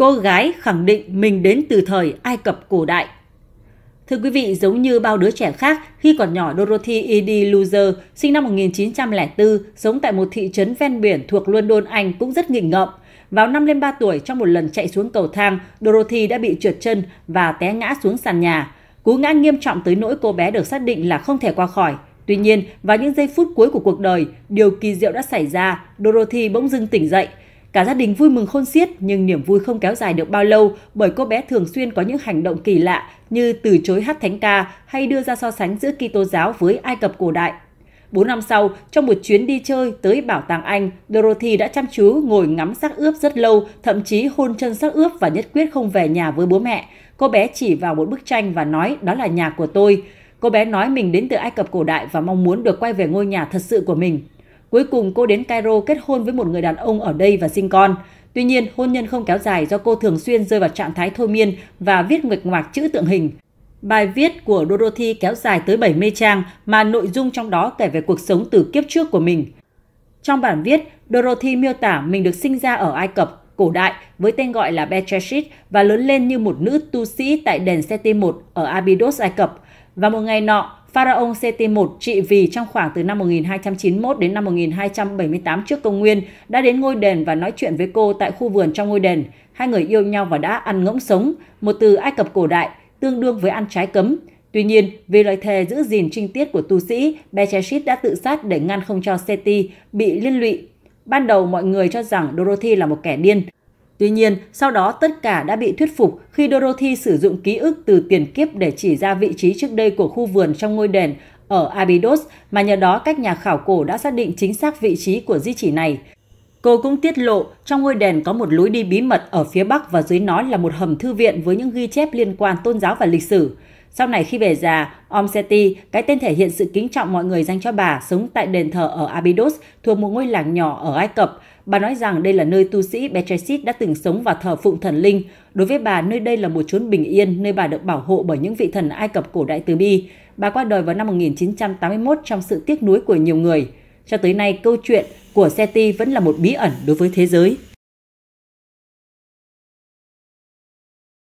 Cô gái khẳng định mình đến từ thời Ai Cập cổ đại. Thưa quý vị, giống như bao đứa trẻ khác, khi còn nhỏ Dorothy Edie Loser, sinh năm 1904, sống tại một thị trấn ven biển thuộc London, Anh cũng rất nghịch ngợm. Vào năm lên 3 tuổi, trong một lần chạy xuống cầu thang, Dorothy đã bị trượt chân và té ngã xuống sàn nhà. Cú ngã nghiêm trọng tới nỗi cô bé được xác định là không thể qua khỏi. Tuy nhiên, vào những giây phút cuối của cuộc đời, điều kỳ diệu đã xảy ra, Dorothy bỗng dưng tỉnh dậy – Cả gia đình vui mừng khôn xiết nhưng niềm vui không kéo dài được bao lâu bởi cô bé thường xuyên có những hành động kỳ lạ như từ chối hát thánh ca hay đưa ra so sánh giữa Kitô giáo với Ai Cập cổ đại. bốn năm sau, trong một chuyến đi chơi tới bảo tàng Anh, Dorothy đã chăm chú ngồi ngắm xác ướp rất lâu, thậm chí hôn chân xác ướp và nhất quyết không về nhà với bố mẹ. Cô bé chỉ vào một bức tranh và nói đó là nhà của tôi. Cô bé nói mình đến từ Ai Cập cổ đại và mong muốn được quay về ngôi nhà thật sự của mình. Cuối cùng cô đến Cairo kết hôn với một người đàn ông ở đây và sinh con. Tuy nhiên, hôn nhân không kéo dài do cô thường xuyên rơi vào trạng thái thôi miên và viết nguệch ngoạc chữ tượng hình. Bài viết của Dorothy kéo dài tới 70 trang mà nội dung trong đó kể về cuộc sống từ kiếp trước của mình. Trong bản viết, Dorothy miêu tả mình được sinh ra ở Ai Cập cổ đại với tên gọi là Betreshit và lớn lên như một nữ tu sĩ tại đền Seti I ở Abydos, Ai Cập. Và một ngày nọ, Pharaon CT1 trị vì trong khoảng từ năm 1291 đến năm 1278 trước công nguyên đã đến ngôi đền và nói chuyện với cô tại khu vườn trong ngôi đền. Hai người yêu nhau và đã ăn ngỗng sống, một từ Ai Cập cổ đại, tương đương với ăn trái cấm. Tuy nhiên, vì lời thề giữ gìn trinh tiết của tu sĩ, Becheshit đã tự sát để ngăn không cho Seti bị liên lụy. Ban đầu mọi người cho rằng Dorothy là một kẻ điên, Tuy nhiên, sau đó tất cả đã bị thuyết phục khi Dorothy sử dụng ký ức từ tiền kiếp để chỉ ra vị trí trước đây của khu vườn trong ngôi đền ở Abydos mà nhờ đó các nhà khảo cổ đã xác định chính xác vị trí của di chỉ này. Cô cũng tiết lộ trong ngôi đền có một lối đi bí mật ở phía bắc và dưới nó là một hầm thư viện với những ghi chép liên quan tôn giáo và lịch sử. Sau này khi về già, Om Seti, cái tên thể hiện sự kính trọng mọi người dành cho bà, sống tại đền thờ ở Abydos, thuộc một ngôi làng nhỏ ở Ai Cập. Bà nói rằng đây là nơi tu sĩ Betresit đã từng sống và thờ phụng thần linh. Đối với bà, nơi đây là một chốn bình yên, nơi bà được bảo hộ bởi những vị thần Ai Cập cổ đại từ bi. Bà qua đời vào năm 1981 trong sự tiếc nuối của nhiều người. Cho tới nay, câu chuyện của Seti vẫn là một bí ẩn đối với thế giới.